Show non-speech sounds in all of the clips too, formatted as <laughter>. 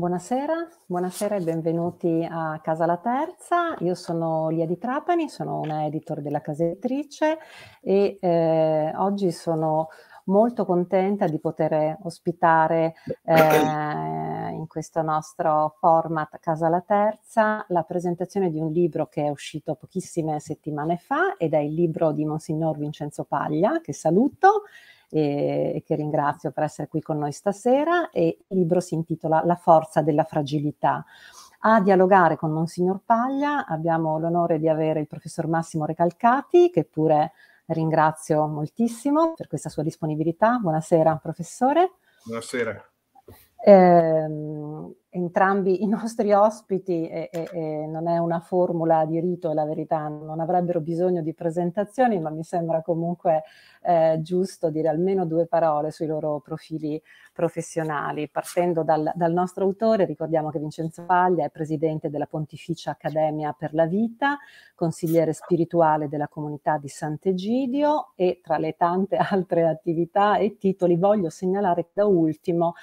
Buonasera, buonasera e benvenuti a Casa La Terza. Io sono Lia di Trapani, sono una editor della casa editrice e eh, oggi sono molto contenta di poter ospitare eh, in questo nostro format Casa la Terza la presentazione di un libro che è uscito pochissime settimane fa ed è il libro di Monsignor Vincenzo Paglia, che saluto, e che ringrazio per essere qui con noi stasera e il libro si intitola La forza della fragilità. A dialogare con Monsignor Paglia abbiamo l'onore di avere il professor Massimo Recalcati, che pure ringrazio moltissimo per questa sua disponibilità. Buonasera, professore. Buonasera. Eh, entrambi i nostri ospiti, e, e, e non è una formula di rito, è la verità, non avrebbero bisogno di presentazioni, ma mi sembra comunque eh, giusto dire almeno due parole sui loro profili professionali. Partendo dal, dal nostro autore, ricordiamo che Vincenzo Paglia è presidente della Pontificia Accademia per la Vita, consigliere spirituale della comunità di Sant'Egidio e tra le tante altre attività e titoli voglio segnalare da ultimo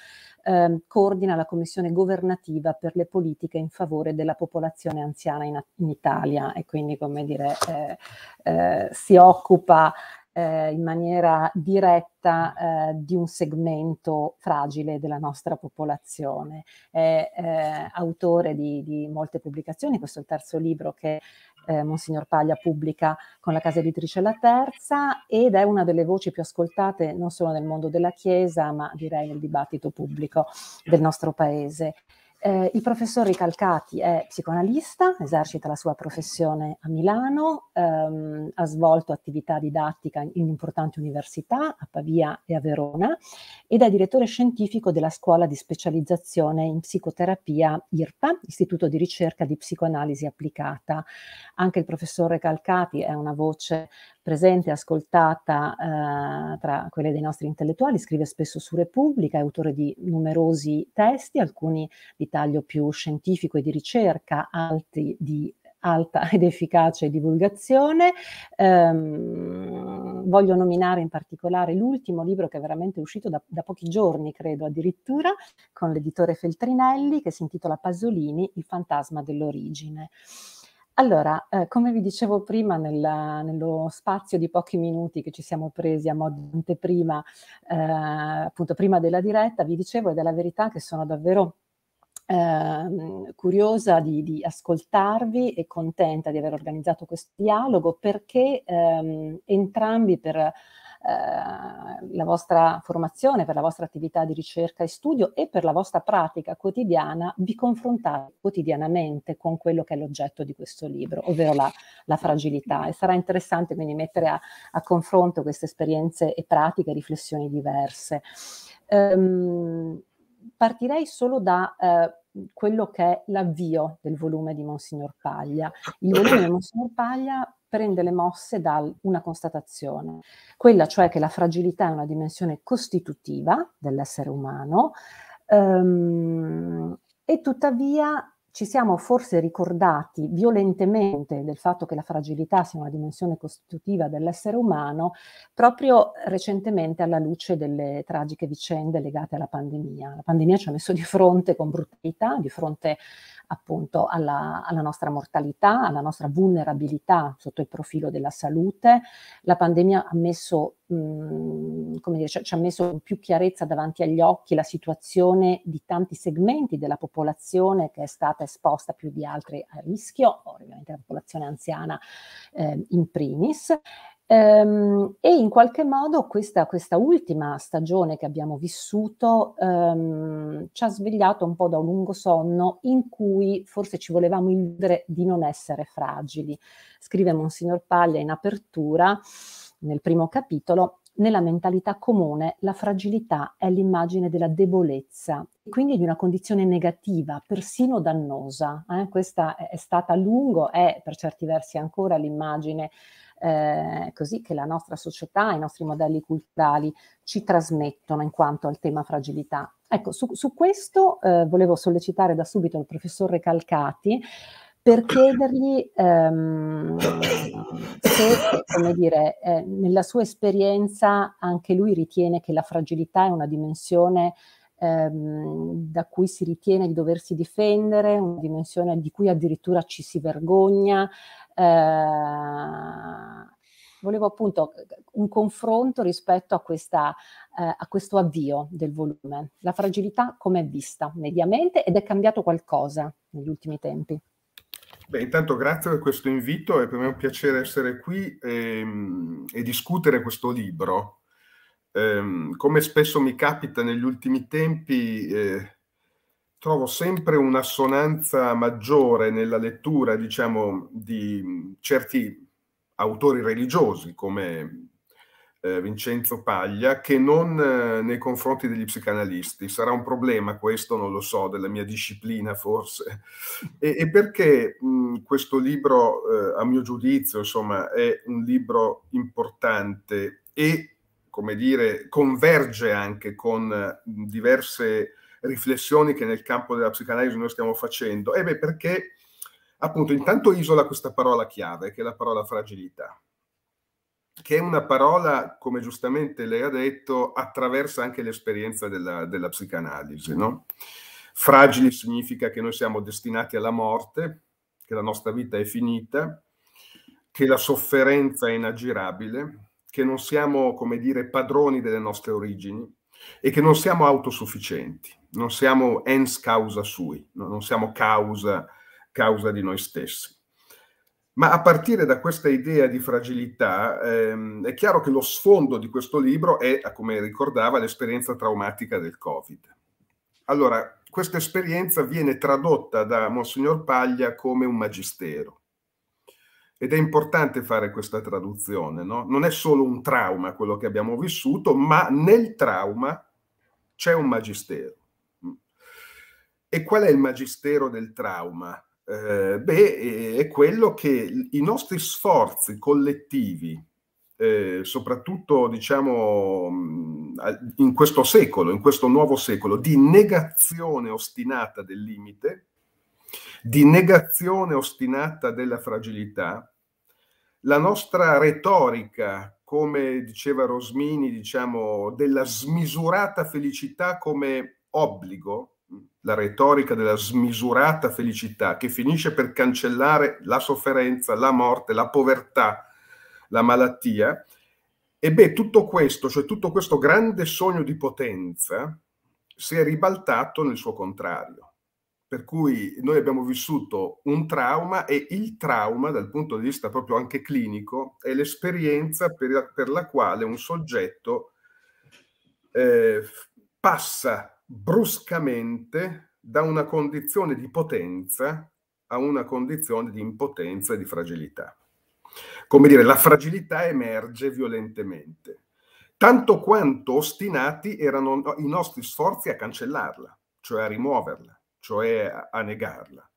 eh, coordina la commissione governativa governativa per le politiche in favore della popolazione anziana in, in Italia e quindi come dire eh, eh, si occupa eh, in maniera diretta eh, di un segmento fragile della nostra popolazione. È eh, autore di, di, molte pubblicazioni, questo è il terzo libro che eh, Monsignor Paglia pubblica con la casa editrice La Terza ed è una delle voci più ascoltate non solo nel mondo della Chiesa ma direi nel dibattito pubblico del nostro Paese. Eh, il professor Ricalcati è psicoanalista, esercita la sua professione a Milano, ehm, ha svolto attività didattica in importanti università a Pavia e a Verona ed è direttore scientifico della scuola di specializzazione in psicoterapia IRPA, Istituto di ricerca di psicoanalisi applicata. Anche il professor Ricalcati è una voce presente e ascoltata eh, tra quelle dei nostri intellettuali, scrive spesso su Repubblica, è autore di numerosi testi, alcuni di taglio più scientifico e di ricerca, altri di alta <laughs> ed efficace divulgazione. Um, voglio nominare in particolare l'ultimo libro che è veramente uscito da, da, pochi giorni, credo addirittura, con l'editore Feltrinelli, che si intitola Pasolini, il fantasma dell'origine. Allora, eh, come vi dicevo prima, nella, nello spazio di pochi minuti che ci siamo presi a modo anteprima, eh, appunto prima della diretta, vi dicevo, ed è la verità che sono davvero eh, curiosa di, di, ascoltarvi e contenta di aver organizzato questo dialogo perché ehm, entrambi per eh, la vostra formazione, per la vostra attività di ricerca e studio e per la vostra pratica quotidiana vi confrontate quotidianamente con quello che è l'oggetto di questo libro, ovvero la, la fragilità. E sarà interessante quindi mettere a, a confronto queste esperienze e pratiche, e riflessioni diverse. Um, partirei solo da eh, quello che è l'avvio del volume di Monsignor Paglia. Il volume di Monsignor Paglia prende le mosse da una constatazione, quella cioè che la fragilità è una dimensione costitutiva dell'essere umano ehm, e tuttavia ci siamo forse ricordati violentemente del fatto che la fragilità sia una dimensione costitutiva dell'essere umano proprio recentemente alla luce delle tragiche vicende legate alla pandemia. La pandemia ci ha messo di fronte con brutalità, di fronte appunto alla, alla nostra mortalità, alla nostra vulnerabilità sotto il profilo della salute. La pandemia ha messo Mm, come dire, ci ha messo con più chiarezza davanti agli occhi la situazione di tanti segmenti della popolazione che è stata esposta più di altri a rischio, ovviamente la popolazione anziana eh, in primis, Ehm, e in qualche modo questa, questa, ultima stagione che abbiamo vissuto ehm, ci ha svegliato un po' da un lungo sonno in cui forse ci volevamo illudere di non essere fragili. Scrive Monsignor Paglia in apertura, nel primo capitolo, nella mentalità comune la fragilità è l'immagine della debolezza, e quindi di una condizione negativa, persino dannosa. Eh? Questa è stata a lungo, è per certi versi ancora l'immagine eh, così che la nostra società, i nostri modelli culturali ci trasmettono in quanto al tema fragilità. Ecco, su, su questo eh, volevo sollecitare da subito il professor Recalcati per chiedergli ehm, se, come dire, eh, nella sua esperienza anche lui ritiene che la fragilità è una dimensione ehm, da cui si ritiene di doversi difendere, una dimensione di cui addirittura ci si vergogna. Eh, volevo appunto un confronto rispetto a, questa, eh, a, questo avvio del volume. La fragilità come è vista mediamente ed è cambiato qualcosa negli ultimi tempi? Beh, intanto grazie per questo invito, è per me un piacere essere qui e, ehm, e discutere questo libro ehm, come spesso mi capita negli ultimi tempi, eh, trovo sempre un'assonanza maggiore nella lettura, diciamo, di certi autori religiosi come eh, Vincenzo Paglia, che non eh, nei confronti degli psicanalisti. Sarà un problema questo, non lo so, della mia disciplina forse. E, e perché mh, mm, questo libro, eh, a mio giudizio, insomma, è un libro importante e come dire, converge anche con diverse riflessioni che nel campo della psicanalisi noi stiamo facendo? E beh, perché appunto intanto isola questa parola chiave, che è la parola fragilità, che è una parola, come giustamente lei ha detto, attraversa anche l'esperienza della, della psicanalisi, no? Fragili significa che noi siamo destinati alla morte, che la nostra vita è finita, che la sofferenza è inaggirabile, che non siamo, come dire, padroni delle nostre origini e che non siamo autosufficienti, non siamo ens causa sui, no? non siamo causa, causa di noi stessi. Ma a partire da questa idea di fragilità ehm, è chiaro che lo sfondo di questo libro è, come ricordava, l'esperienza traumatica del Covid. Allora, questa esperienza viene tradotta da Monsignor Paglia come un magistero. Ed è importante fare questa traduzione, no? Non è solo un trauma quello che abbiamo vissuto, ma nel trauma c'è un magistero. Mm. E qual è il magistero del trauma? Eh, beh, è quello che i nostri sforzi collettivi, eh, soprattutto diciamo mm, in questo secolo, in questo nuovo secolo, di negazione ostinata del limite, di negazione ostinata della fragilità, la nostra retorica, come diceva Rosmini, diciamo, della smisurata felicità come obbligo, la retorica della smisurata felicità che finisce per cancellare la sofferenza, la morte, la povertà, la malattia. E beh, tutto questo, cioè tutto questo grande sogno di potenza, si è ribaltato nel suo contrario per cui noi abbiamo vissuto un trauma e il trauma dal punto di vista proprio anche clinico è l'esperienza per, per la quale un soggetto eh, passa bruscamente da una condizione di potenza a una condizione di impotenza e di fragilità. Come dire, la fragilità emerge violentemente, tanto quanto ostinati erano i nostri sforzi a cancellarla, cioè a rimuoverla cioè a negarla.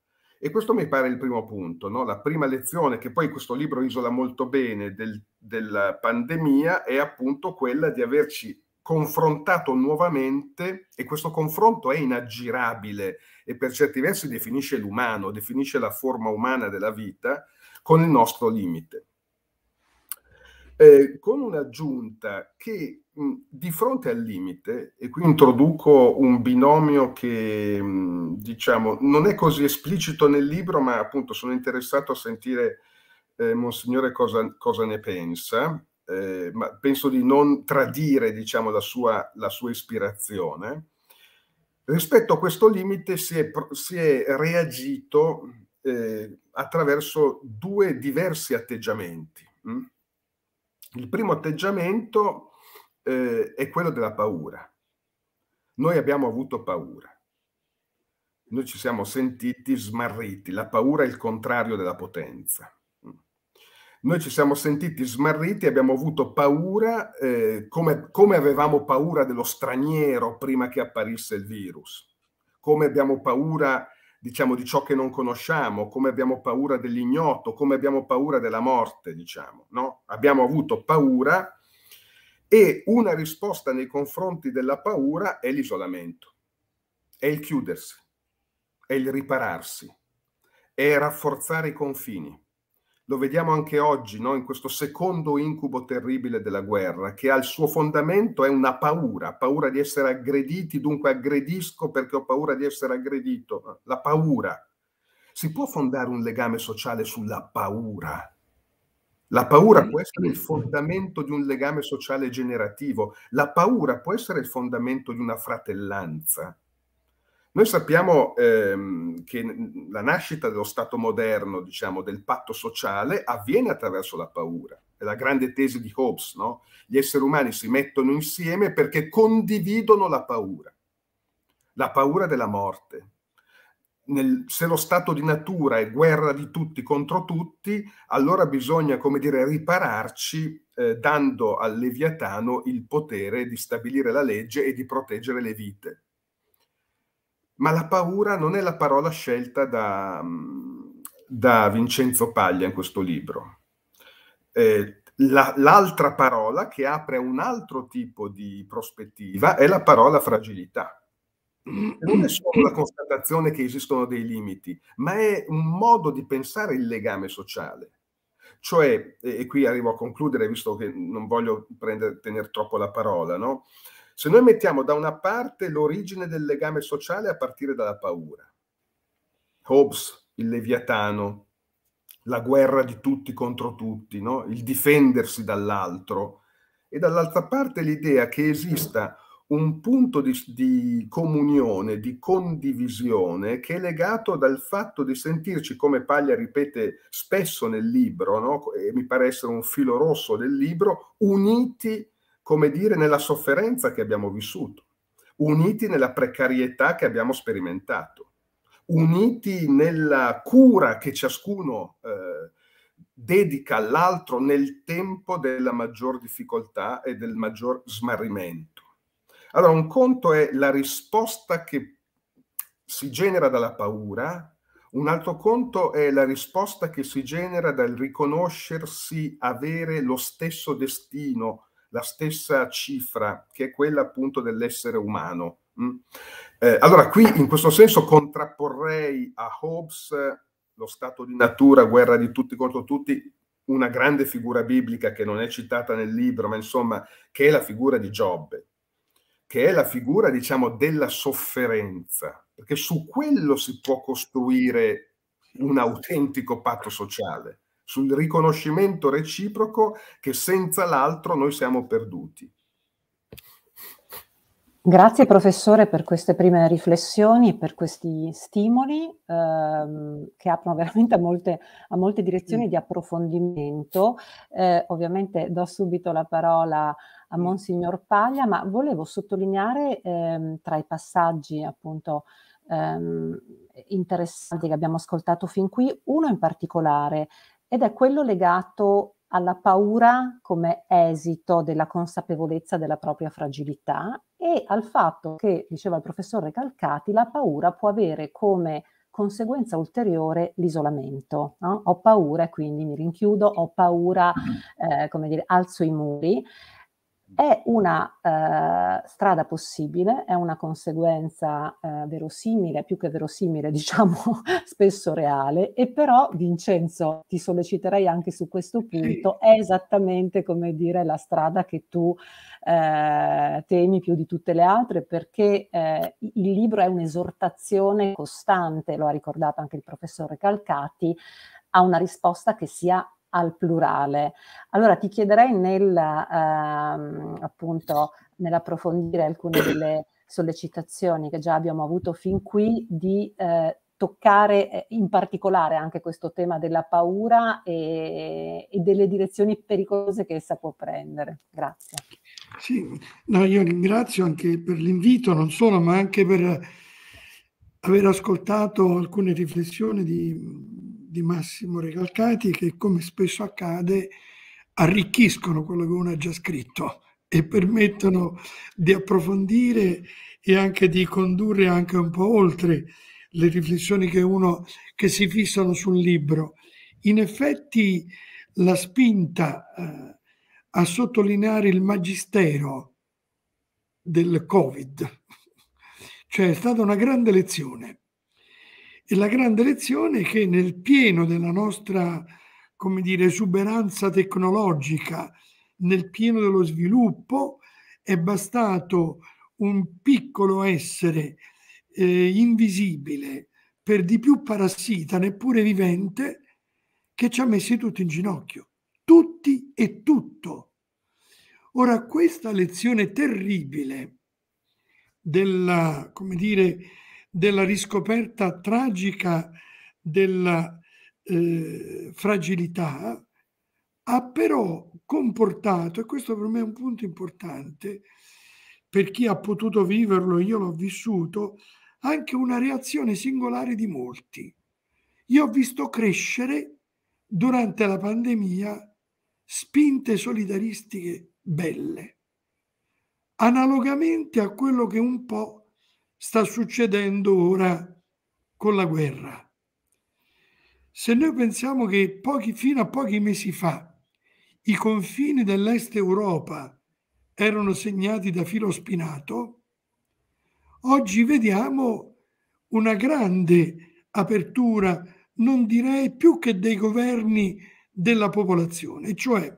E questo mi pare il primo punto, no? la prima lezione che poi questo libro isola molto bene del, della pandemia è appunto quella di averci confrontato nuovamente e questo confronto è inaggirabile e per certi versi definisce l'umano, definisce la forma umana della vita con il nostro limite. Eh, con un'aggiunta che di fronte al limite, e qui introduco un binomio che diciamo non è così esplicito nel libro, ma appunto sono interessato a sentire eh, Monsignore cosa, cosa ne pensa, eh, ma penso di non tradire diciamo, la, sua, la sua ispirazione. Rispetto a questo limite si è, si è reagito eh, attraverso due diversi atteggiamenti. Il primo atteggiamento è eh, è quello della paura. Noi abbiamo avuto paura. Noi ci siamo sentiti smarriti. La paura è il contrario della potenza. Noi ci siamo sentiti smarriti, abbiamo avuto paura, eh, come, come avevamo paura dello straniero prima che apparisse il virus, come abbiamo paura diciamo, di ciò che non conosciamo, come abbiamo paura dell'ignoto, come abbiamo paura della morte, diciamo, no? Abbiamo avuto paura e una risposta nei confronti della paura è l'isolamento, è il chiudersi, è il ripararsi, è rafforzare i confini. Lo vediamo anche oggi, no? in questo secondo incubo terribile della guerra, che al suo fondamento è una paura, paura di essere aggrediti, dunque aggredisco perché ho paura di essere aggredito. La paura. Si può fondare un legame sociale sulla paura, la paura può essere il fondamento di un legame sociale generativo, la paura può essere il fondamento di una fratellanza. Noi sappiamo ehm, che la nascita dello Stato moderno, diciamo, del patto sociale, avviene attraverso la paura. È la grande tesi di Hobbes, no? Gli esseri umani si mettono insieme perché condividono la paura, la paura della morte, nel, se lo stato di natura è guerra di tutti contro tutti, allora bisogna, come dire, ripararci eh, dando al Leviatano il potere di stabilire la legge e di proteggere le vite. Ma la paura non è la parola scelta da, mm, da Vincenzo Paglia in questo libro. Eh, la, l'altra parola che apre un altro tipo di prospettiva è la parola fragilità non è solo la constatazione che esistono dei limiti, ma è un modo di pensare il legame sociale. Cioè, e qui arrivo a concludere, visto che non voglio prendere, tenere troppo la parola, no? se noi mettiamo da una parte l'origine del legame sociale a partire dalla paura, Hobbes, il Leviatano, la guerra di tutti contro tutti, no? il difendersi dall'altro, e dall'altra parte l'idea che esista un punto di, di, comunione, di condivisione che è legato dal fatto di sentirci, come Paglia ripete spesso nel libro, no? e mi pare essere un filo rosso del libro, uniti, come dire, nella sofferenza che abbiamo vissuto, uniti nella precarietà che abbiamo sperimentato, uniti nella cura che ciascuno eh, dedica all'altro nel tempo della maggior difficoltà e del maggior smarrimento allora, un conto è la risposta che si genera dalla paura, un altro conto è la risposta che si genera dal riconoscersi avere lo stesso destino, la stessa cifra, che è quella appunto dell'essere umano. Mm. Eh, allora, qui in questo senso contrapporrei a Hobbes lo stato di natura, guerra di tutti contro tutti, una grande figura biblica che non è citata nel libro, ma insomma, che è la figura di Giobbe che è la figura, diciamo, della sofferenza, perché su quello si può costruire un autentico patto sociale, sul riconoscimento reciproco che senza l'altro noi siamo perduti. Grazie professore per queste prime riflessioni, e per questi stimoli ehm, che aprono veramente a molte, a molte direzioni di approfondimento. Eh, ovviamente do subito la parola a Monsignor Paglia, ma volevo sottolineare ehm, tra i passaggi appunto ehm, interessanti che abbiamo ascoltato fin qui, uno in particolare, ed è quello legato alla paura come esito della consapevolezza della propria fragilità e al fatto che, diceva il professore Calcati, la paura può avere come conseguenza ulteriore l'isolamento. No? Ho paura, e quindi mi rinchiudo, ho paura, mm. eh, come dire, alzo i muri. È una eh, strada possibile, è una conseguenza eh, verosimile, più che verosimile, <laughs> diciamo spesso reale, e però Vincenzo ti solleciterei anche su questo punto, è esattamente come dire la strada che tu eh, temi più di tutte le altre perché eh, il libro è un'esortazione costante, lo ha ricordato anche il professore Calcati, a una risposta che sia al plurale. Allora ti chiederei nel, ehm, appunto, nell'approfondire alcune <coughs> delle sollecitazioni che già abbiamo avuto fin qui di eh, toccare eh, in particolare anche questo tema della paura e, e, delle direzioni pericolose che essa può prendere. Grazie. Sì, no, io ringrazio anche per l'invito, non solo, ma anche per aver ascoltato alcune riflessioni di di Massimo Regalcati che, come spesso accade, arricchiscono quello che uno ha già scritto e permettono di approfondire e anche di condurre anche un po' oltre le riflessioni che uno che si fissano sul libro. In effetti la spinta eh, a sottolineare il magistero del Covid, cioè è stata una grande lezione e la grande lezione è che nel pieno della nostra, come dire, esuberanza tecnologica, nel pieno dello sviluppo, è bastato un piccolo essere eh, invisibile, per di più parassita, neppure vivente, che ci ha messi tutti in ginocchio. Tutti e tutto. Ora, questa lezione terribile della, come dire, della riscoperta tragica della eh, fragilità, ha però comportato, e questo per me è un punto importante, per chi ha potuto viverlo, io l'ho vissuto, anche una reazione singolare di molti. Io ho visto crescere durante la pandemia spinte solidaristiche belle, analogamente a quello che un po' sta succedendo ora con la guerra. Se noi pensiamo che pochi, fino a pochi mesi fa i confini dell'Est Europa erano segnati da filo spinato, oggi vediamo una grande apertura, non direi più che dei governi della popolazione, cioè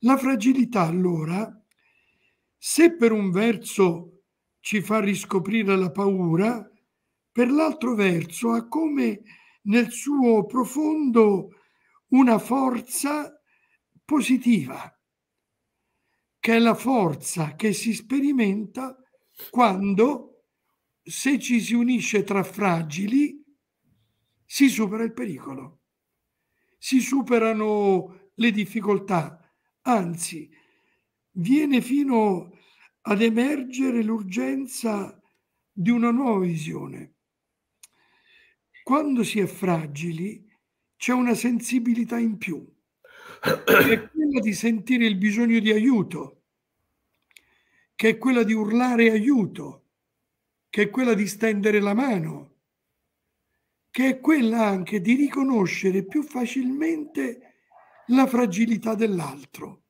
la fragilità allora, se per un verso ci fa riscoprire la paura, per l'altro verso ha come nel suo profondo una forza positiva, che è la forza che si sperimenta quando, se ci si unisce tra fragili, si supera il pericolo, si superano le difficoltà, anzi, viene fino a ad emergere l'urgenza di una nuova visione. Quando si è fragili c'è una sensibilità in più, che è quella di sentire il bisogno di aiuto, che è quella di urlare aiuto, che è quella di stendere la mano, che è quella anche di riconoscere più facilmente la fragilità dell'altro.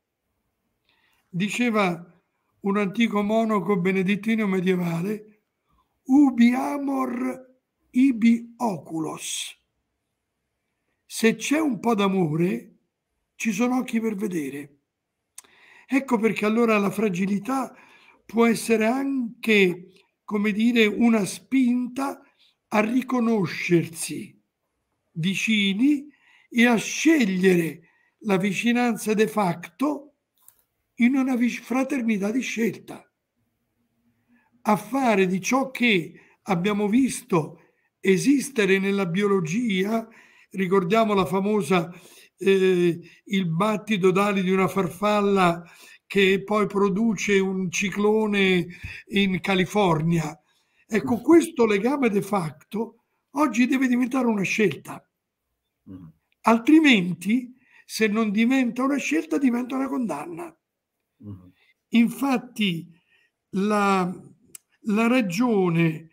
Diceva un antico monaco benedettino medievale, ubi amor ibi oculos. Se c'è un po' d'amore, ci sono occhi per vedere. Ecco perché allora la fragilità può essere anche, come dire, una spinta a riconoscersi vicini e a scegliere la vicinanza de facto in una fraternità di scelta, a fare di ciò che abbiamo visto esistere nella biologia, ricordiamo la famosa eh, il battito d'ali di una farfalla che poi produce un ciclone in California. Ecco, questo legame de facto oggi deve diventare una scelta, mm. altrimenti se non diventa una scelta diventa una condanna. Infatti la, la ragione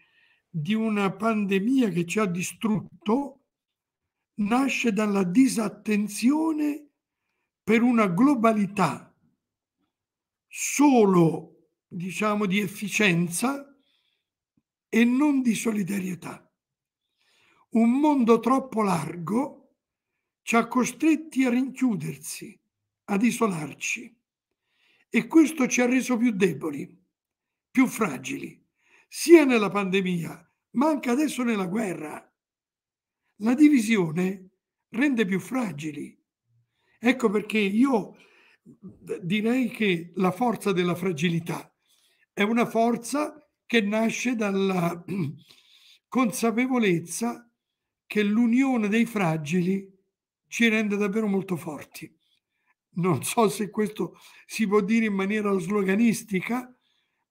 di una pandemia che ci ha distrutto nasce dalla disattenzione per una globalità solo diciamo di efficienza e non di solidarietà. Un mondo troppo largo ci ha costretti a rinchiudersi, ad isolarci e questo ci ha reso più deboli, più fragili, sia nella pandemia, ma anche adesso nella guerra. La divisione rende più fragili. Ecco perché io direi che la forza della fragilità è una forza che nasce dalla <clears throat> consapevolezza che l'unione dei fragili ci rende davvero molto forti non so se questo si può dire in maniera sloganistica,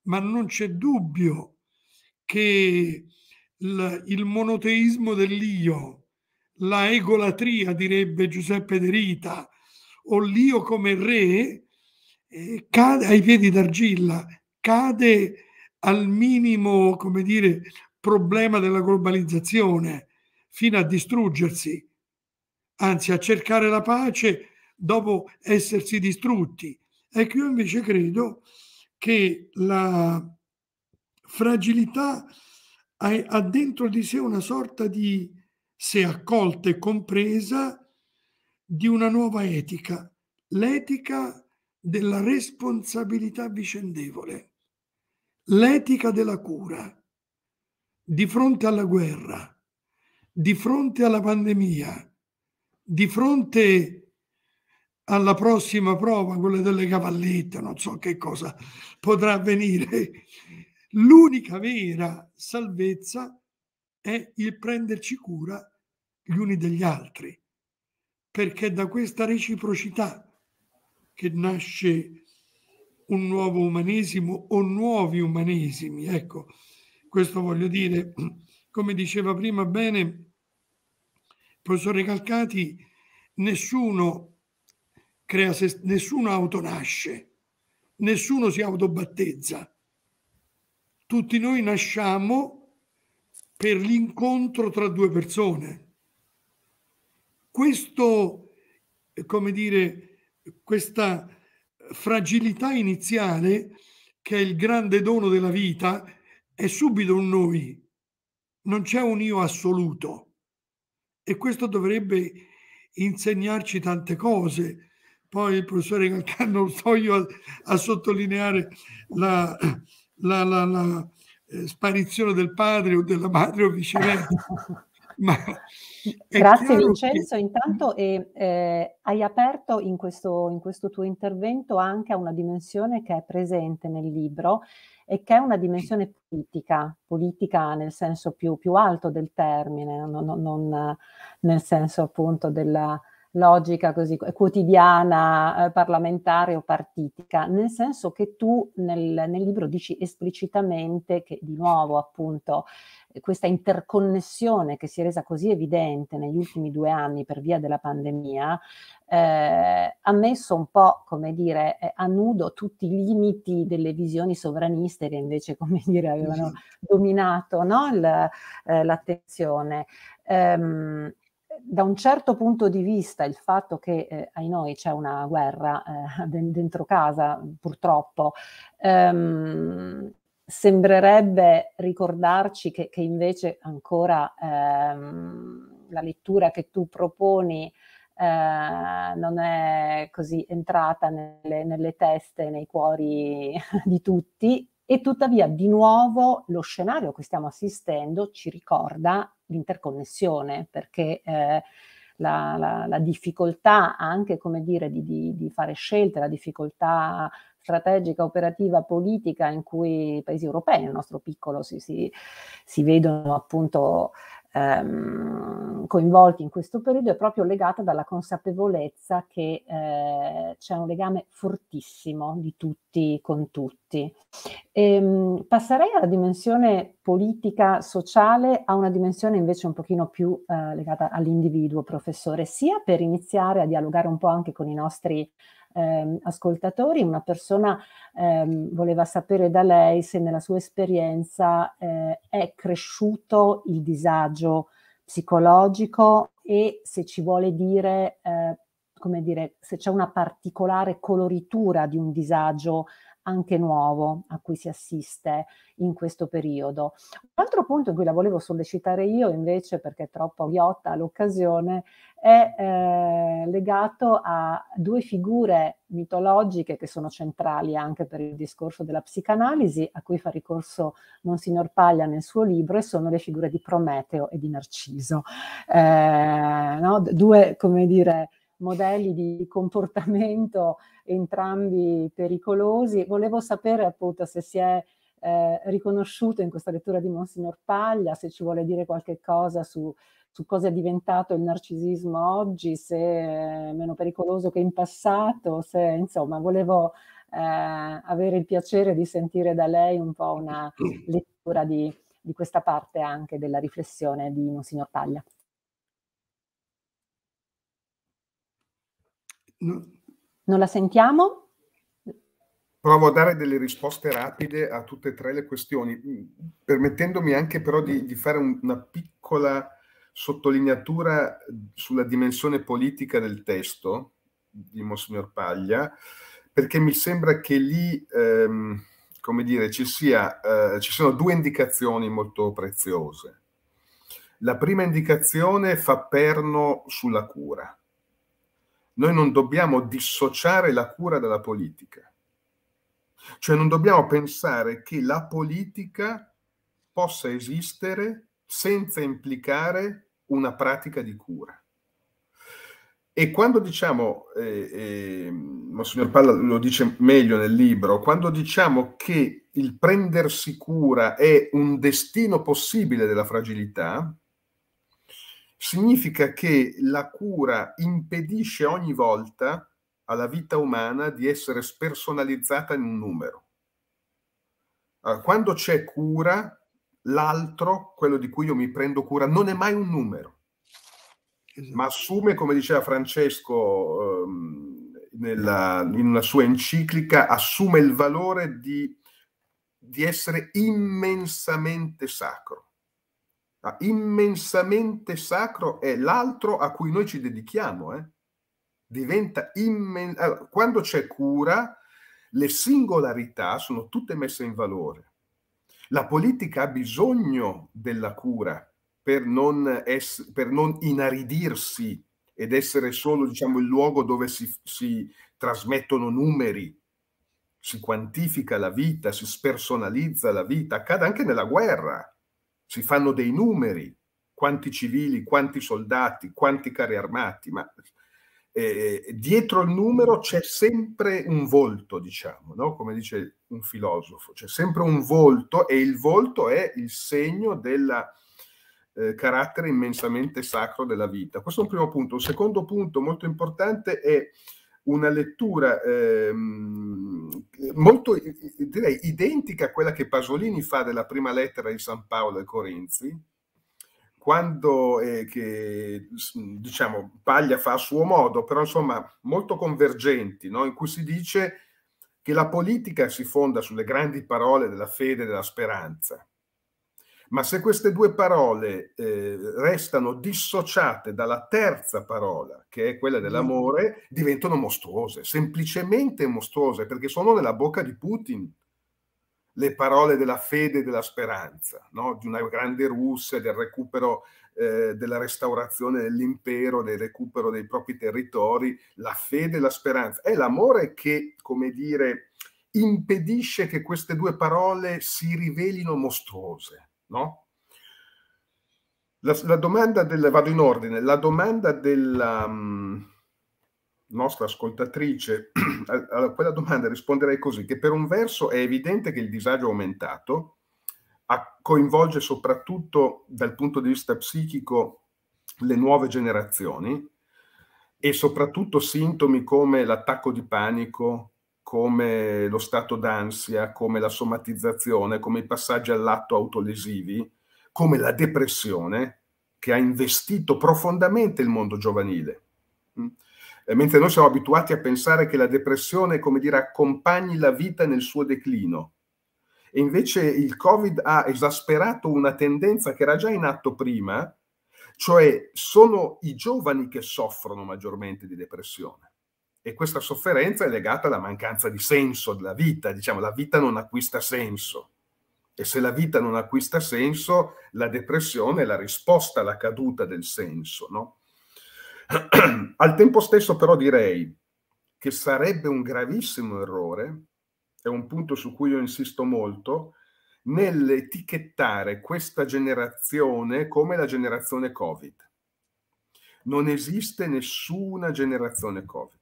ma non c'è dubbio che il, il monoteismo dell'io, la egolatria, direbbe Giuseppe Derita, o l'io come re, eh, cade ai piedi d'argilla, cade al minimo, come dire, problema della globalizzazione, fino a distruggersi, anzi a cercare la pace dopo essersi distrutti. Ecco, io invece credo che la fragilità ha, dentro di sé una sorta di, se accolta e compresa, di una nuova etica, l'etica della responsabilità vicendevole, l'etica della cura di fronte alla guerra, di fronte alla pandemia, di fronte alla prossima prova, quella delle cavallette, non so che cosa potrà avvenire. L'unica vera salvezza è il prenderci cura gli uni degli altri, perché è da questa reciprocità che nasce un nuovo umanesimo o nuovi umanesimi. Ecco, questo voglio dire, come diceva prima bene il professore Calcati, nessuno crea se, nessuno autonasce, nessuno si autobattezza. Tutti noi nasciamo per l'incontro tra due persone. Questo, come dire, questa fragilità iniziale, che è il grande dono della vita, è subito un noi. Non c'è un io assoluto. E questo dovrebbe insegnarci tante cose poi il professore non so io a, a sottolineare la, la, la, la eh, sparizione del padre o della madre o viceversa. <laughs> Ma Grazie Vincenzo, che... intanto eh, eh, hai aperto in questo, in questo, tuo intervento anche a una dimensione che è presente nel libro e che è una dimensione politica, politica nel senso più, più alto del termine, non, non, non nel senso appunto della, logica così eh, quotidiana, eh, parlamentare o partitica, nel senso che tu nel, nel libro dici esplicitamente che di nuovo appunto eh, questa interconnessione che si è resa così evidente negli ultimi due anni per via della pandemia eh, ha messo un po', come dire, eh, a nudo tutti i limiti delle visioni sovraniste che invece, <laughs> come dire, avevano esatto. dominato no? Il, eh, l'attenzione. Um, da un certo punto di vista il fatto che eh, ai noi c'è una guerra eh, <laughs> dentro casa, purtroppo, ehm, sembrerebbe ricordarci che, che invece ancora ehm, la lettura che tu proponi eh, non è così entrata nelle, nelle teste, nei cuori <laughs> di tutti. E tuttavia, di nuovo, lo scenario a cui stiamo assistendo ci ricorda l'interconnessione, perché eh, la, la, la, difficoltà anche come dire, di, di, di, fare scelte, la difficoltà strategica, operativa, politica in cui i paesi europei, nel nostro piccolo, si, si, si vedono appunto ehm, coinvolti in questo periodo è proprio legata dalla consapevolezza che eh, c'è un legame fortissimo di tutti con tutti. E, ehm, passerei alla dimensione politica sociale a una dimensione invece un pochino più eh, legata all'individuo, professore, sia per iniziare a dialogare un po' anche con i nostri eh, ascoltatori, una persona ehm, voleva sapere da lei se nella sua esperienza eh, è cresciuto il disagio psicologico e se ci vuole dire, eh, come dire, se c'è una particolare coloritura di un disagio anche nuovo a cui si assiste in questo periodo. Un altro punto in cui la volevo sollecitare io invece perché è troppo ghiotta l'occasione è eh, legato a due figure mitologiche che sono centrali anche per il discorso della psicanalisi a cui fa ricorso Monsignor Paglia nel suo libro e sono le figure di Prometeo e di Narciso. Eh, no? Due, come dire, modelli di comportamento entrambi pericolosi. Volevo sapere appunto se si è eh, riconosciuto in questa lettura di Monsignor Paglia, se ci vuole dire qualche cosa su, su cosa è diventato il narcisismo oggi, se è meno pericoloso che in passato, se insomma volevo eh, avere il piacere di sentire da lei un po' una <clears throat> lettura di, di questa parte anche della riflessione di Monsignor Paglia. Non la sentiamo? Provo a dare delle risposte rapide a tutte e tre le questioni, permettendomi anche però di, di fare un, una piccola sottolineatura sulla dimensione politica del testo di Monsignor Paglia, perché mi sembra che lì, ehm, come dire, ci, sia, eh, ci siano due indicazioni molto preziose. La prima indicazione fa perno sulla cura noi non dobbiamo dissociare la cura dalla politica. Cioè non dobbiamo pensare che la politica possa esistere senza implicare una pratica di cura. E quando diciamo, eh, eh, Monsignor Palla lo dice meglio nel libro, quando diciamo che il prendersi cura è un destino possibile della fragilità, significa che la cura impedisce ogni volta alla vita umana di essere spersonalizzata in un numero. Allora, ah, quando c'è cura, l'altro, quello di cui io mi prendo cura, non è mai un numero, esatto. ma assume, come diceva Francesco ehm, nella, in una sua enciclica, assume il valore di, di essere immensamente sacro Ah, immensamente sacro è l'altro a cui noi ci dedichiamo. Eh? Diventa immen- allora, quando c'è cura, le singolarità sono tutte messe in valore. La politica ha bisogno della cura per non, ess- per non inaridirsi ed essere solo diciamo, il luogo dove si, si trasmettono numeri, si quantifica la vita, si spersonalizza la vita. Accade anche nella guerra si fanno dei numeri, quanti civili, quanti soldati, quanti carri armati, ma eh, eh, dietro il numero c'è sempre un volto, diciamo, no? come dice un filosofo, c'è sempre un volto e il volto è il segno del eh, carattere immensamente sacro della vita. Questo è un primo punto. Un secondo punto molto importante è una lettura ehm, molto, direi, identica a quella che Pasolini fa della prima lettera di San Paolo ai Corinzi, quando eh, che, diciamo, Paglia fa a suo modo, però insomma molto convergenti, no? in cui si dice che la politica si fonda sulle grandi parole della fede e della speranza ma se queste due parole eh, restano dissociate dalla terza parola, che è quella dell'amore, diventano mostruose, semplicemente mostruose, perché sono nella bocca di Putin le parole della fede e della speranza, no? di una grande Russia, del recupero, eh, della restaurazione dell'impero, del recupero dei propri territori, la fede e la speranza. È l'amore che, come dire, impedisce che queste due parole si rivelino mostruose no? La, la, domanda del, vado in ordine, la domanda della um, nostra ascoltatrice, <clears throat> a, a, quella domanda risponderei così, che per un verso è evidente che il disagio aumentato a, coinvolge soprattutto dal punto di vista psichico le nuove generazioni e soprattutto sintomi come l'attacco di panico, come lo stato d'ansia, come la somatizzazione, come i passaggi all'atto autolesivi, come la depressione, che ha investito profondamente il mondo giovanile. Mm? Eh, mentre noi siamo abituati a pensare che la depressione, come dire, accompagni la vita nel suo declino. E invece il Covid ha esasperato una tendenza che era già in atto prima, cioè sono i giovani che soffrono maggiormente di depressione e questa sofferenza è legata alla mancanza di senso della vita, diciamo la vita non acquista senso e se la vita non acquista senso la depressione è la risposta alla caduta del senso. No? <clears throat> Al tempo stesso però direi che sarebbe un gravissimo errore, è un punto su cui io insisto molto, nell'etichettare questa generazione come la generazione Covid. Non esiste nessuna generazione Covid.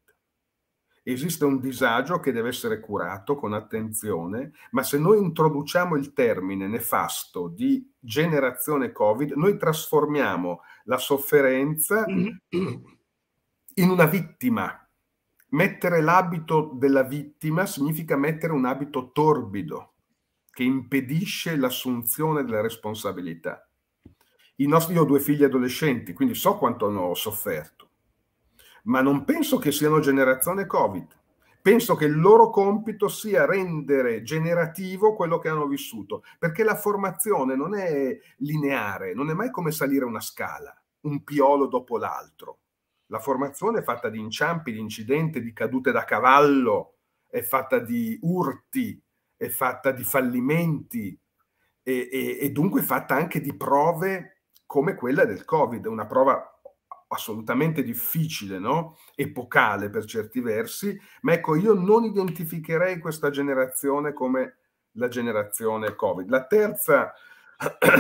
Esiste un disagio che deve essere curato con attenzione, ma se noi introduciamo il termine nefasto di generazione Covid, noi trasformiamo la sofferenza mm-hmm. in una vittima. Mettere l'abito della vittima significa mettere un abito torbido che impedisce l'assunzione della responsabilità. Nostri, io ho due figli adolescenti, quindi so quanto hanno sofferto ma non penso che siano generazione Covid. Penso che il loro compito sia rendere generativo quello che hanno vissuto, perché la formazione non è lineare, non è mai come salire una scala, un piolo dopo l'altro. La formazione è fatta di inciampi, di incidenti, di cadute da cavallo, è fatta di urti, è fatta di fallimenti e, e, e dunque fatta anche di prove come quella del Covid, una prova assolutamente difficile, no? epocale per certi versi, ma ecco, io non identificherei questa generazione come la generazione Covid. La terza <clears throat>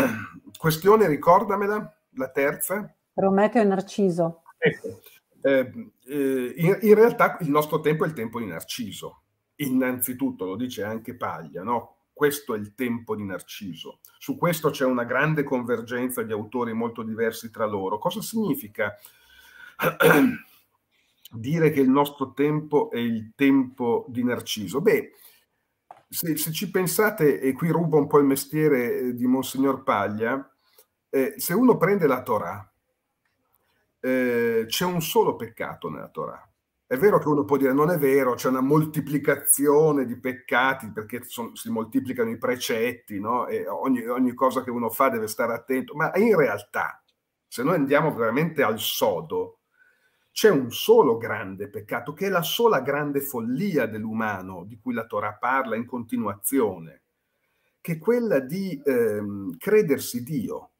questione, ricordamela, la terza. Prometeo e Narciso. Ecco, eh, eh, in, in, realtà il nostro tempo è il tempo di Narciso, innanzitutto, lo dice anche Paglia, no? Questo è il tempo di Narciso. Su questo c'è una grande convergenza di autori molto diversi tra loro. Cosa significa <clears throat> dire che il nostro tempo è il tempo di Narciso? Beh, se, se ci pensate, e qui rubo un po' il mestiere eh, di Monsignor Paglia, eh, se uno prende la Torah, eh, c'è un solo peccato nella Torah è vero che uno può dire non è vero, c'è una moltiplicazione di peccati perché sono, si moltiplicano i precetti, no? e ogni, ogni, cosa che uno fa deve stare attento, ma in realtà, se noi andiamo veramente al sodo, c'è un solo grande peccato, che è la sola grande follia dell'umano di cui la Torah parla in continuazione, che è quella di ehm, credersi Dio,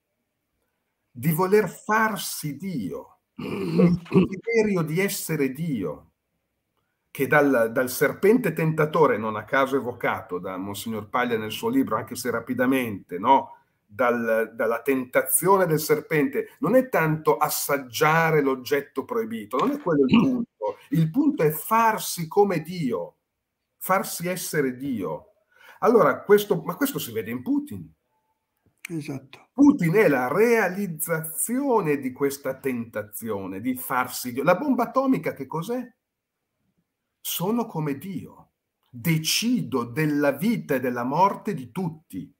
di voler farsi Dio il desiderio di essere Dio, che dal, dal, serpente tentatore, non a caso evocato da Monsignor Paglia nel suo libro, anche se rapidamente, no? Dal, dalla tentazione del serpente, non è tanto assaggiare l'oggetto proibito, non è quello il <clears throat> punto. Il punto è farsi come Dio, farsi essere Dio. Allora, questo, ma questo si vede in Putin, Esatto. Putin è la realizzazione di questa tentazione di farsi Dio. La bomba atomica che cos'è? Sono come Dio, decido della vita e della morte di tutti.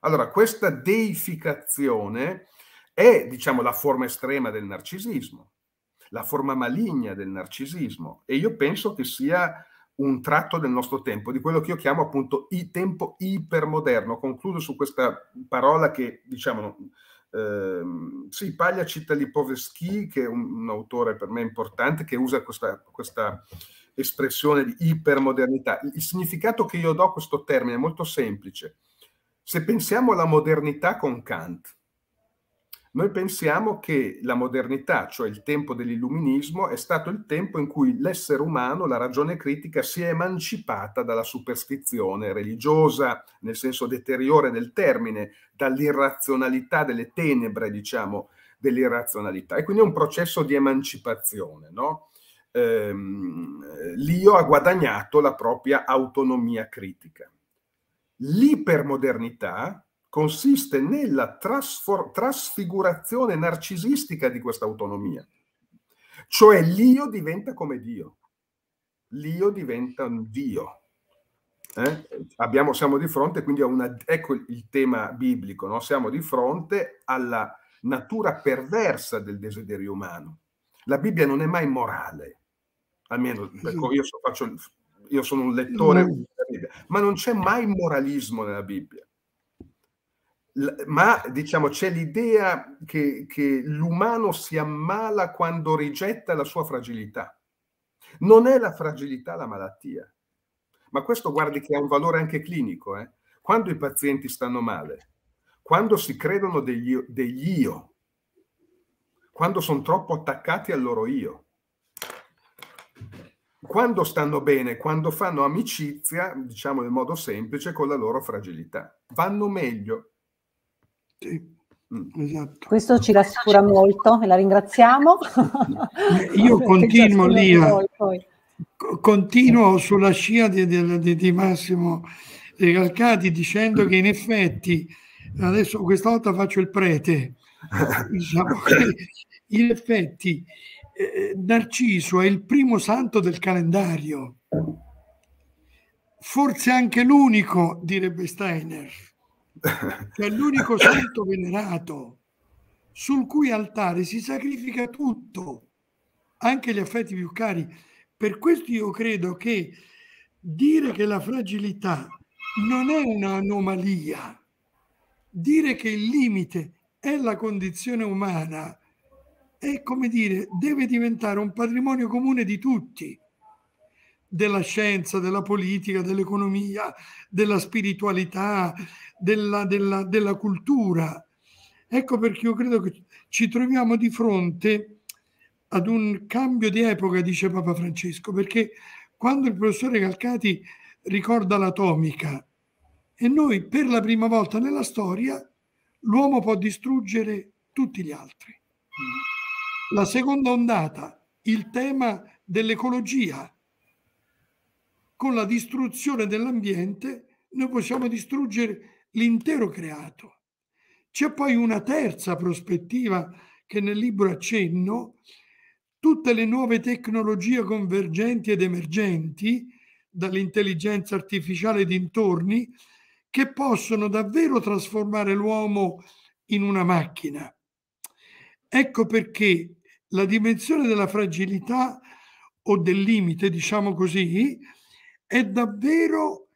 Allora, questa deificazione è, diciamo, la forma estrema del narcisismo, la forma maligna del narcisismo e io penso che sia un tratto del nostro tempo, di quello che io chiamo appunto il tempo ipermoderno. Concludo su questa parola che, diciamo, eh, sì, Paglia cita Lipovetsky, che è un, un, autore per me importante, che usa questa, questa espressione di ipermodernità. Il, il significato che io do a questo termine è molto semplice. Se pensiamo alla modernità con Kant, noi pensiamo che la modernità, cioè il tempo dell'illuminismo, è stato il tempo in cui l'essere umano, la ragione critica, si è emancipata dalla superstizione religiosa, nel senso deteriore del termine, dall'irrazionalità delle tenebre, diciamo, dell'irrazionalità. E quindi è un processo di emancipazione, no? ehm, l'io ha guadagnato la propria autonomia critica. L'ipermodernità, consiste nella trasfor- trasfigurazione narcisistica di questa autonomia. Cioè l'io diventa come Dio. L'io diventa un Dio. Eh? Abbiamo, siamo di fronte quindi a una... Ecco il tema biblico, no? siamo di fronte alla natura perversa del desiderio umano. La Bibbia non è mai morale, almeno ecco, io, so, faccio, io sono un lettore, mm. ma non c'è mai moralismo nella Bibbia ma diciamo c'è l'idea che, che, l'umano si ammala quando rigetta la sua fragilità. Non è la fragilità la malattia, ma questo guardi che ha un valore anche clinico. Eh? Quando i pazienti stanno male, quando si credono degli, degli io, quando sono troppo attaccati al loro io, quando stanno bene, quando fanno amicizia, diciamo in modo semplice, con la loro fragilità, vanno meglio, sì. Mm. Esatto. Questo ci rassicura molto e la ringraziamo. Io <laughs> continuo lì, a, continuo sulla scia di, di, di Massimo Calcati dicendo che in effetti, adesso questa volta faccio il prete, <laughs> diciamo in effetti eh, Narciso è il primo santo del calendario, forse anche l'unico, direbbe Steiner è l'unico santo venerato sul cui altare si sacrifica tutto, anche gli affetti più cari. Per questo io credo che dire che la fragilità non è un'anomalia, dire che il limite è la condizione umana è come dire, deve diventare un patrimonio comune di tutti della scienza, della politica, dell'economia, della spiritualità, della, della, della cultura. Ecco perché io credo che ci troviamo di fronte ad un cambio di epoca, dice Papa Francesco, perché quando il professore Calcati ricorda l'atomica e noi per la prima volta nella storia l'uomo può distruggere tutti gli altri. Mm. La seconda ondata, il tema dell'ecologia, con la distruzione dell'ambiente noi possiamo distruggere l'intero creato. C'è poi una terza prospettiva che nel libro accenno, tutte le nuove tecnologie convergenti ed emergenti, dall'intelligenza artificiale dintorni, che possono davvero trasformare l'uomo in una macchina. Ecco perché la dimensione della fragilità o del limite, diciamo così, è davvero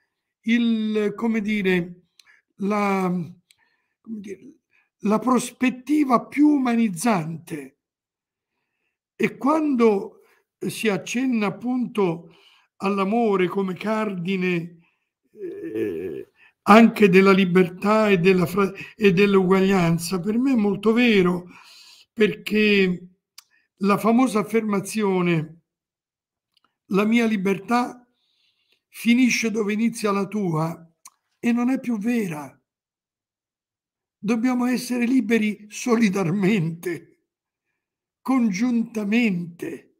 il, come dire, la, come dire, la prospettiva più umanizzante. E quando si accenna appunto all'amore come cardine eh, anche della libertà e, della e dell'uguaglianza, per me è molto vero, perché la famosa affermazione la mia libertà finisce dove inizia la tua e non è più vera. Dobbiamo essere liberi solidarmente, congiuntamente.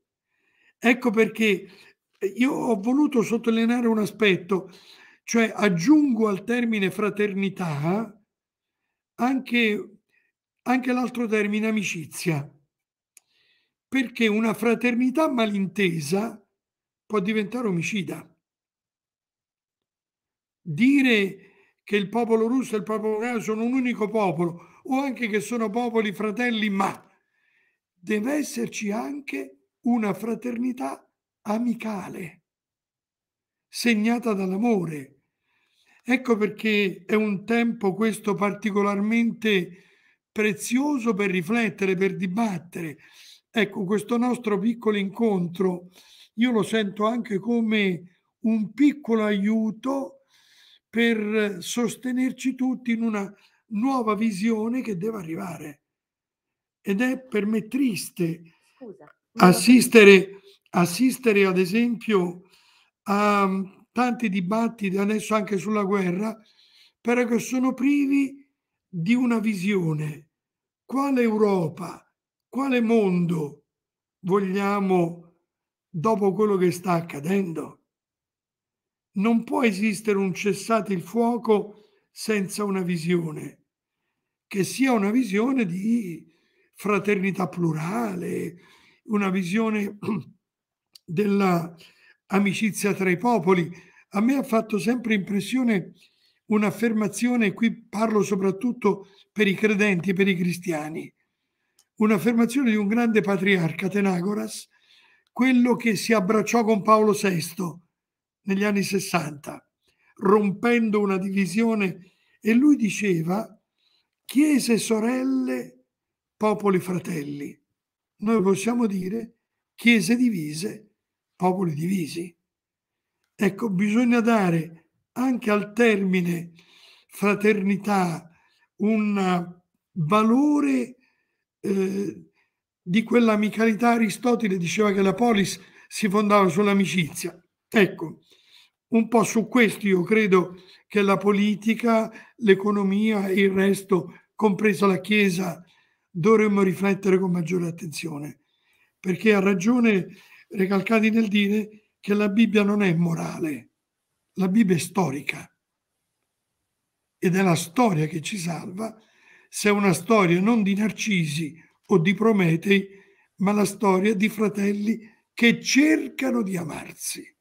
Ecco perché io ho voluto sottolineare un aspetto, cioè aggiungo al termine fraternità anche, anche l'altro termine amicizia, perché una fraternità malintesa può diventare omicida dire che il popolo russo e il popolo ucraino sono un unico popolo o anche che sono popoli fratelli, ma deve esserci anche una fraternità amicale, segnata dall'amore. Ecco perché è un tempo questo particolarmente prezioso per riflettere, per dibattere. Ecco, questo nostro piccolo incontro, io lo sento anche come un piccolo aiuto per sostenerci tutti in una nuova visione che deve arrivare. Ed è per me triste assistere, assistere ad esempio a mm, tanti dibattiti adesso anche sulla guerra, però che sono privi di una visione. Quale Europa, quale mondo vogliamo dopo quello che sta accadendo? Non può esistere un cessate il fuoco senza una visione, che sia una visione di fraternità plurale, una visione <clears throat> della amicizia tra i popoli. A me ha fatto sempre impressione un'affermazione, qui parlo soprattutto per i credenti e per i cristiani, un'affermazione di un grande patriarca, Tenagoras, quello che si abbracciò con Paolo VI negli anni 60, rompendo una divisione e lui diceva chiese sorelle, popoli fratelli. Noi possiamo dire chiese divise, popoli divisi. Ecco, bisogna dare anche al termine fraternità un valore eh, di quell'amicalità. Aristotele diceva che la polis si fondava sull'amicizia. Ecco, un po' su questo io credo che la politica, l'economia e il resto, compresa la Chiesa, dovremmo riflettere con maggiore attenzione, perché ha ragione Recalcati nel dire che la Bibbia non è morale, la Bibbia è storica ed è la storia che ci salva, se è una storia non di Narcisi o di Prometei, ma la storia di fratelli che cercano di amarsi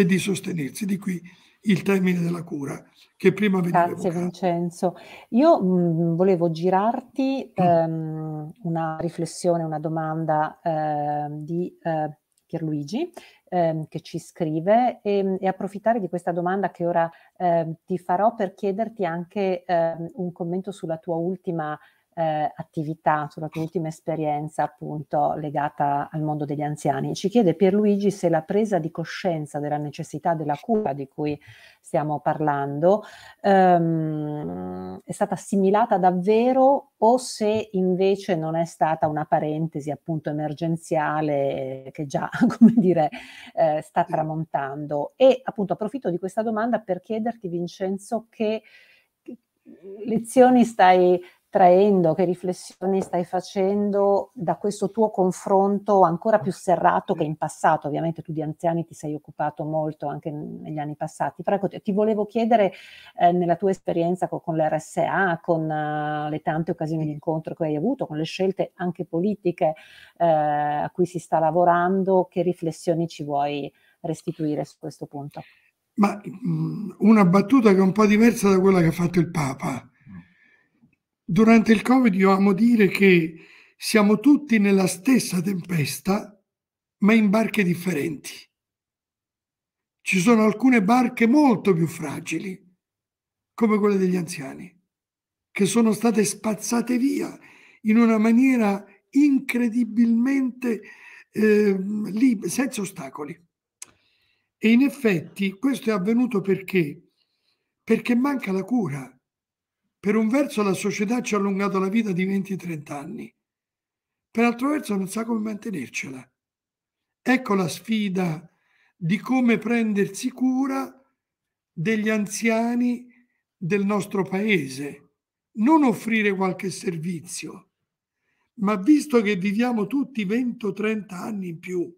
e di sostenersi. Di qui il termine della cura che prima veniva Grazie evocato. Vincenzo. Io mh, volevo girarti mm. ehm, una riflessione, una domanda eh, di eh, Pierluigi ehm, che ci scrive ehm, e, e, approfittare di questa domanda che ora eh, ti farò per chiederti anche ehm, un commento sulla tua ultima eh, attività, sulla tua ultima esperienza appunto legata al mondo degli anziani. Ci chiede Pierluigi se la presa di coscienza della necessità della cura di cui stiamo parlando ehm, è stata assimilata davvero o se invece non è stata una parentesi appunto emergenziale che già, <laughs> come dire, eh, sta tramontando. E appunto approfitto di questa domanda per chiederti Vincenzo che lezioni stai traendo, che riflessioni stai facendo da questo tuo confronto ancora più serrato che in passato. Ovviamente tu di anziani ti sei occupato molto anche negli anni passati, però ecco, ti volevo chiedere eh, nella tua esperienza con, con l'RSA, con uh, eh, le tante occasioni di incontro che hai avuto, con le scelte anche politiche eh, a cui si sta lavorando, che riflessioni ci vuoi restituire su questo punto? Ma mh, mm, una battuta che è un po' diversa da quella che ha fatto il Papa Durante il Covid io amo dire che siamo tutti nella stessa tempesta, ma in barche differenti. Ci sono alcune barche molto più fragili, come quelle degli anziani, che sono state spazzate via in una maniera incredibilmente eh, libera, senza ostacoli. E in effetti questo è avvenuto perché? Perché manca la cura per un verso la società ci ha allungato la vita di 20-30 anni, per altro verso non sa come mantenercela. Ecco la sfida di come prendersi cura degli anziani del nostro paese, non offrire qualche servizio, ma visto che viviamo tutti 20 o 30 anni in più,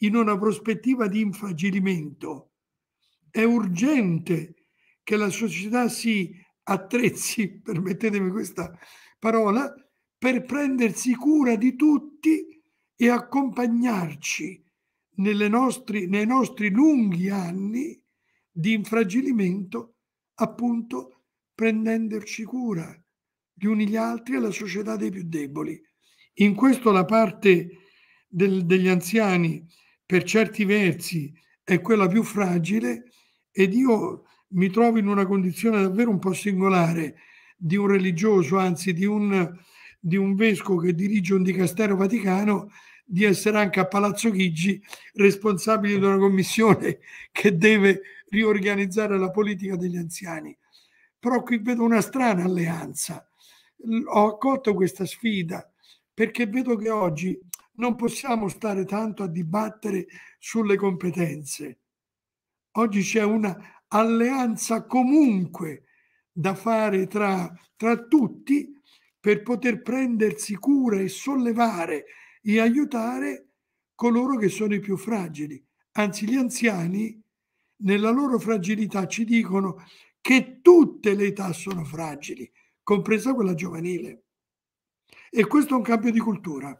in una prospettiva di infragilimento, è urgente che la società si attrezzi, <laughs> permettetemi questa parola, per prendersi cura di tutti e accompagnarci nostri, nei nostri lunghi anni di infragilimento, appunto prendendoci cura gli uni gli altri e la società dei più deboli. In questo la parte del, degli anziani per certi versi è quella più fragile ed io mi trovo in una condizione davvero un po' singolare di un religioso, anzi di un, di un vescovo che dirige un dicastero vaticano, di essere anche a Palazzo Chigi responsabile di una commissione che deve riorganizzare la politica degli anziani. Però qui vedo una strana alleanza. Ho accolto questa sfida perché vedo che oggi non possiamo stare tanto a dibattere sulle competenze. Oggi c'è una alleanza comunque da fare tra, tra tutti per poter prendersi cura e sollevare e aiutare coloro che sono i più fragili. Anzi, gli anziani nella loro fragilità ci dicono che tutte le età sono fragili, compresa quella giovanile. E questo è un cambio di cultura.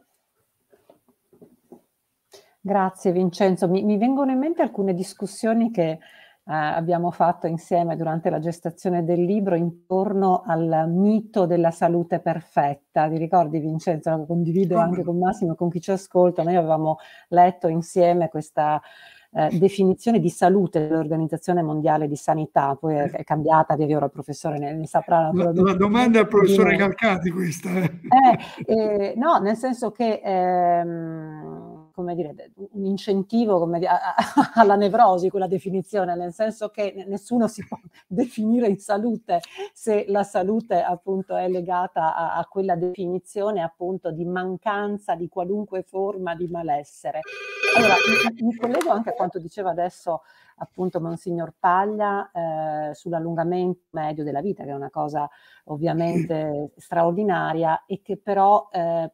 Grazie Vincenzo, mi, mi vengono in mente alcune discussioni che eh, abbiamo fatto insieme durante la gestazione del libro intorno al mito della salute perfetta. Ti ricordi Vincenzo? Lo condivido anche con Massimo e con chi ci ascolta. Noi avevamo letto insieme questa eh, definizione di salute dell'Organizzazione Mondiale di Sanità, poi è, cambiata, via via ora il professore ne, ne saprà. La, la domanda al professore Calcati questa. Eh, eh, no, nel senso che... Ehm, come dire, un incentivo come dire, a, a, <laughs> alla nevrosi, quella definizione, nel senso che nessuno si può <laughs> definire in salute se la salute appunto è legata a, a quella definizione appunto di mancanza di qualunque forma di malessere. Allora, mi, mi collego anche a quanto diceva adesso appunto Monsignor Paglia eh, sull'allungamento medio della vita, che è una cosa ovviamente straordinaria e che però eh,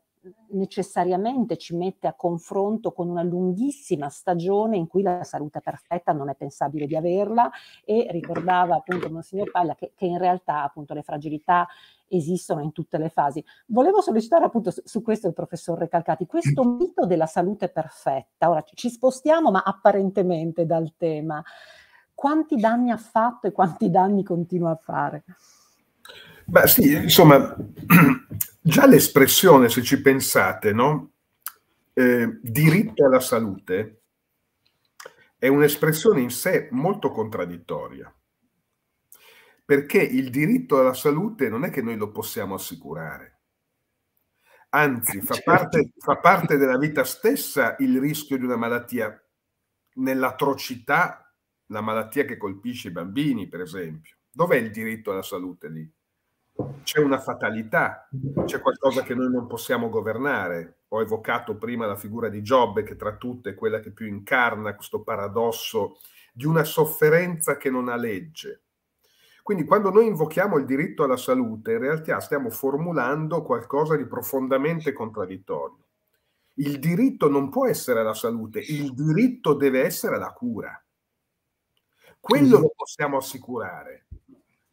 necessariamente ci mette a confronto con una lunghissima stagione in cui la salute perfetta non è pensabile di averla e ricordava appunto Monsignor Paglia che, che in realtà appunto le fragilità esistono in tutte le fasi. Volevo sollecitare appunto su questo il professor Recalcati, questo mm. mito della salute perfetta, ora ci spostiamo ma apparentemente dal tema, quanti danni ha fatto e quanti danni continua a fare? Beh sì, insomma, <clears throat> già l'espressione, se ci pensate, no? Eh, diritto alla salute è un'espressione in sé molto contraddittoria, perché il diritto alla salute non è che noi lo possiamo assicurare, anzi fa certo. parte, fa parte della vita stessa il rischio di una malattia, nell'atrocità, la malattia che colpisce i bambini, per esempio. Dov'è il diritto alla salute lì? c'è una fatalità, c'è qualcosa che noi non possiamo governare. Ho evocato prima la figura di Giobbe, che tra tutte è quella che più incarna questo paradosso di una sofferenza che non ha legge. Quindi quando noi invochiamo il diritto alla salute, in realtà stiamo formulando qualcosa di profondamente contraddittorio. Il diritto non può essere la salute, il diritto deve essere la cura. Quello lo possiamo assicurare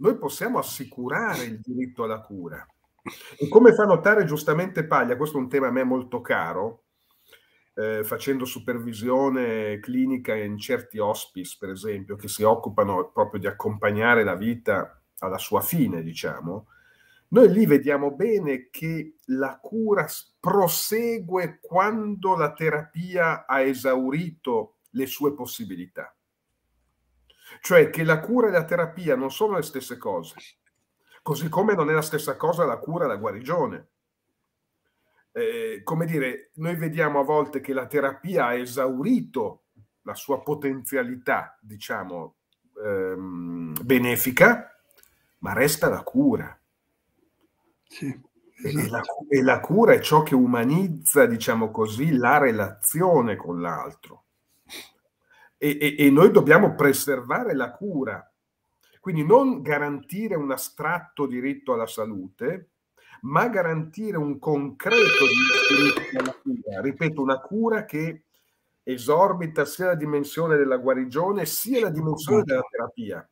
noi possiamo assicurare il diritto alla cura. E come fa notare giustamente Paglia, questo è un tema a me molto caro, eh, facendo supervisione clinica in certi hospice, per esempio, che si occupano proprio di accompagnare la vita alla sua fine, diciamo, noi lì vediamo bene che la cura prosegue quando la terapia ha esaurito le sue possibilità. Cioè che la cura e la terapia non sono le stesse cose, così come non è la stessa cosa la cura e la guarigione. Eh, come dire, noi vediamo a volte che la terapia ha esaurito la sua potenzialità, diciamo, ehm, benefica, ma resta la cura. Sì, esatto. e, la, esatto. e la cura è ciò che umanizza, diciamo così, la relazione con l'altro e, e, e noi dobbiamo preservare la cura, quindi non garantire un astratto diritto alla salute, ma garantire un concreto diritto alla cura, ripeto, una cura che esorbita sia la dimensione della guarigione sia la dimensione della terapia.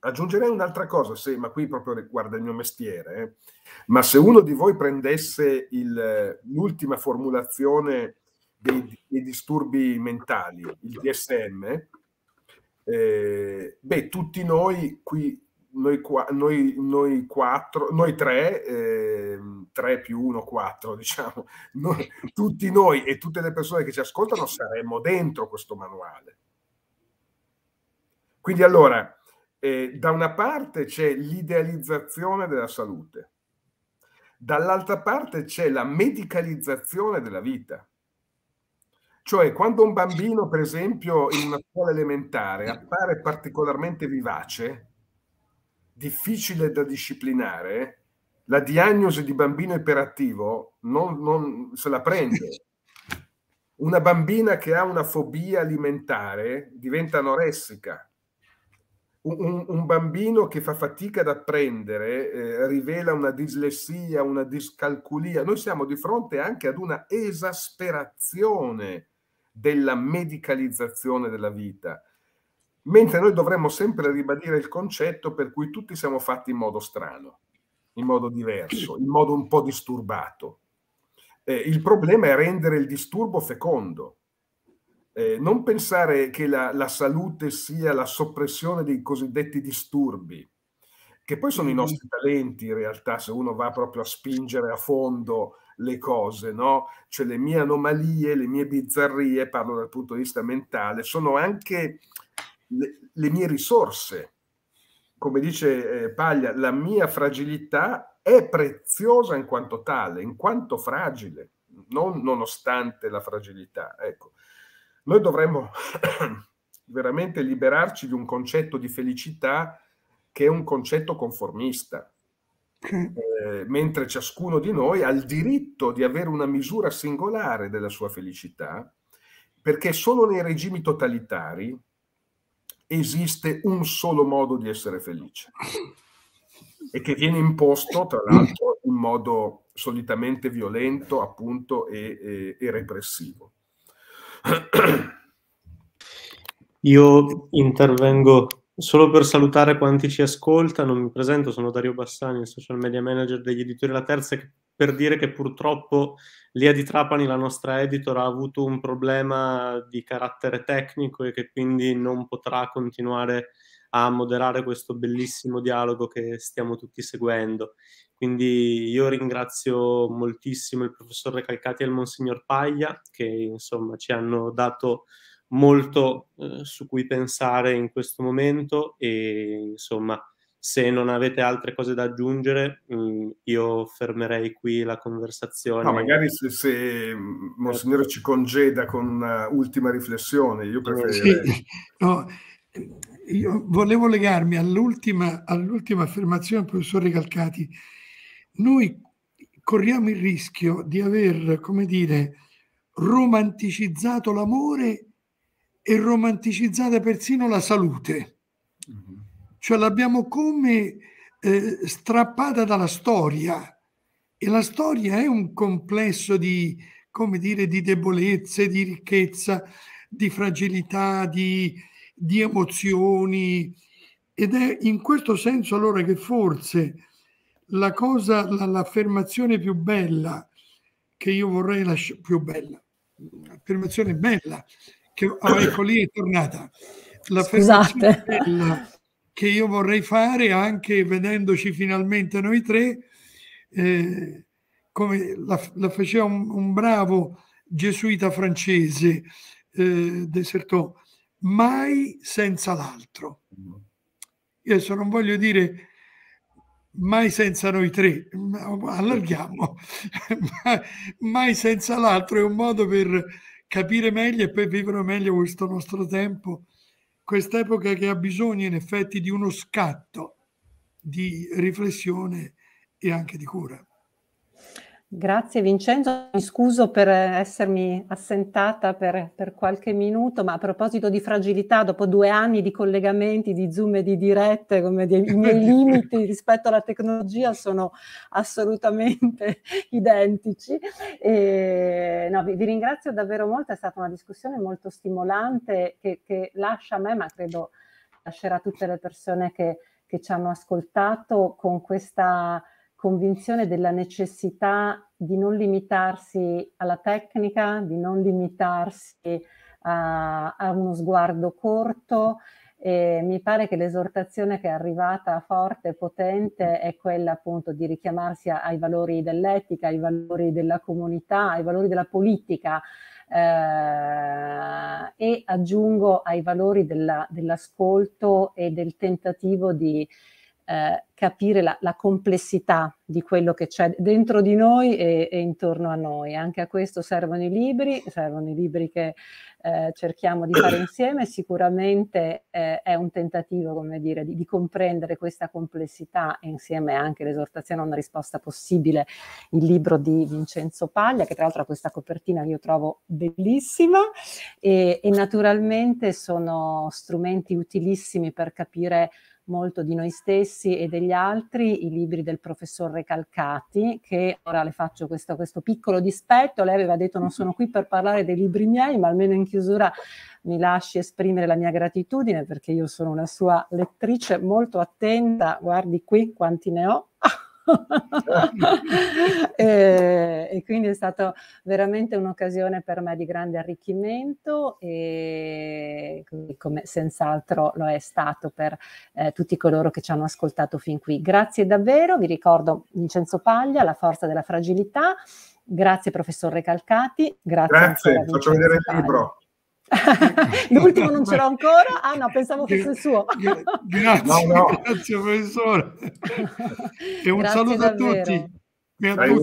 Aggiungerei un'altra cosa, se, ma qui proprio riguarda il mio mestiere, eh. ma se uno di voi prendesse l'ultima formulazione dei, dei disturbi mentali, il DSM, eh, beh, tutti noi qui, noi, noi, noi quattro, noi tre, eh, tre più uno, quattro, <laughs> diciamo, noi, tutti noi e tutte le persone che ci ascoltano saremmo dentro questo manuale. Quindi allora, eh, da una parte c'è l'idealizzazione della salute, dall'altra parte c'è la medicalizzazione della vita. Cioè, quando un bambino, per esempio, in una scuola elementare appare particolarmente vivace, difficile da disciplinare, la diagnosi di bambino iperattivo non, non se la prende. <laughs> Una bambina che ha una fobia alimentare diventa anoressica. Un, un bambino che fa fatica ad apprendere eh, rivela una dislessia, una discalculia. Noi siamo di fronte anche ad una esasperazione della medicalizzazione della vita, mentre noi dovremmo sempre ribadire il concetto per cui tutti siamo fatti in modo strano, in modo diverso, in modo un po' disturbato. Eh, il problema è rendere il disturbo fecondo. Eh, non pensare che la, la salute sia la soppressione dei cosiddetti disturbi, che poi sono i mm-hmm. nostri talenti in realtà, se uno va proprio a spingere a fondo le cose, no? Cioè le mie anomalie, le mie bizzarrie, parlo dal punto di vista mentale, sono anche le, le mie risorse. Come dice eh, Paglia, la mia fragilità è preziosa in quanto tale, in quanto fragile, non nonostante la fragilità. Ecco, noi dovremmo <clears throat> veramente liberarci di un concetto di felicità che è un concetto conformista Mm. Eh, mentre ciascuno di noi ha il diritto di avere una misura singolare della sua felicità, perché solo nei regimi totalitari esiste un solo modo di essere felice e che viene imposto, tra l'altro, in modo solitamente violento, appunto, e, e, e repressivo. <clears throat> Io intervengo Solo per salutare quanti ci ascoltano, mi presento, sono Dario Bassani, il social media manager degli editori La Terza, per dire che purtroppo Lia di Trapani, la nostra editor, ha avuto un problema di carattere tecnico e che quindi non potrà continuare a moderare questo bellissimo dialogo che stiamo tutti seguendo. Quindi io ringrazio moltissimo il professor Recalcati e il Monsignor Paglia che insomma ci hanno dato molto eh, su cui pensare in questo momento e insomma se non avete altre cose da aggiungere mh, mm, io fermerei qui la conversazione. No, magari se, se mm, Monsignore ci congeda con un'ultima eh, riflessione, io preferirei... Sì. No, io volevo legarmi all'ultima, all'ultima affermazione del professor Recalcati. Noi corriamo il rischio di aver, come dire, romanticizzato l'amore e romanticizzata persino la salute. Mm-hmm. Cioè l'abbiamo come eh, strappata dalla storia e la storia è un complesso di, come dire, di debolezze, di ricchezza, di fragilità, di, di emozioni ed è in questo senso allora che forse la cosa, la, l'affermazione più bella che io vorrei lasciare, più bella, affermazione bella che ah, ecco lì è tornata. La <laughs> Scusate. che io vorrei fare anche vedendoci finalmente noi tre, eh, come la, la faceva un, un, bravo gesuita francese, eh, Desertò, mai senza l'altro. Io adesso non voglio dire mai senza noi tre, allarghiamo, <laughs> mai senza l'altro è un modo per capire meglio e poi vivere meglio questo nostro tempo, quest'epoca che ha bisogno in effetti di uno scatto di riflessione e anche di cura. Grazie Vincenzo, mi scuso per essermi assentata per, per, qualche minuto, ma a proposito di fragilità, dopo due anni di collegamenti, di zoom e di dirette, come dei, i miei <laughs> limiti rispetto alla tecnologia sono assolutamente <laughs> identici. E, no, vi, vi, ringrazio davvero molto, è stata una discussione molto stimolante che, che lascia a me, ma credo lascerà tutte le persone che, che ci hanno ascoltato con questa convinzione della necessità di non limitarsi alla tecnica, di non limitarsi a, a uno sguardo corto. E mi pare che l'esortazione che è arrivata forte e potente è quella appunto di richiamarsi ai valori dell'etica, ai valori della comunità, ai valori della politica eh, e aggiungo ai valori della, dell'ascolto e del tentativo di, eh, capire la, la, complessità di quello che c'è dentro di noi e, e, intorno a noi. Anche a questo servono i libri, servono i libri che eh, cerchiamo di fare <coughs> insieme. Sicuramente eh, è un tentativo, come dire, di, di, comprendere questa complessità e insieme anche l'esortazione a una risposta possibile, il libro di Vincenzo Paglia, che tra l'altro ha questa copertina che io trovo bellissima e, e naturalmente sono strumenti utilissimi per capire molto di noi stessi e degli altri, i libri del professor Recalcati, che ora le faccio questo, questo piccolo dispetto, lei aveva detto non sono qui per parlare dei libri miei, ma almeno in chiusura mi lasci esprimere la mia gratitudine perché io sono una sua lettrice molto attenta, guardi qui quanti ne ho, <laughs> e, eh, e, quindi è stata veramente un'occasione per me di grande arricchimento e come senz'altro lo è stato per eh, tutti coloro che ci hanno ascoltato fin qui. Grazie davvero, vi ricordo Vincenzo Paglia, La forza della fragilità, grazie professor Recalcati, grazie. Grazie, faccio vedere il libro. <laughs> L'ultimo non ce l'ho ancora? Ah no, pensavo fosse il suo. <laughs> grazie, no, no. grazie professore. <laughs> E un Grazie saluto davvero. a tutti. E a tutti.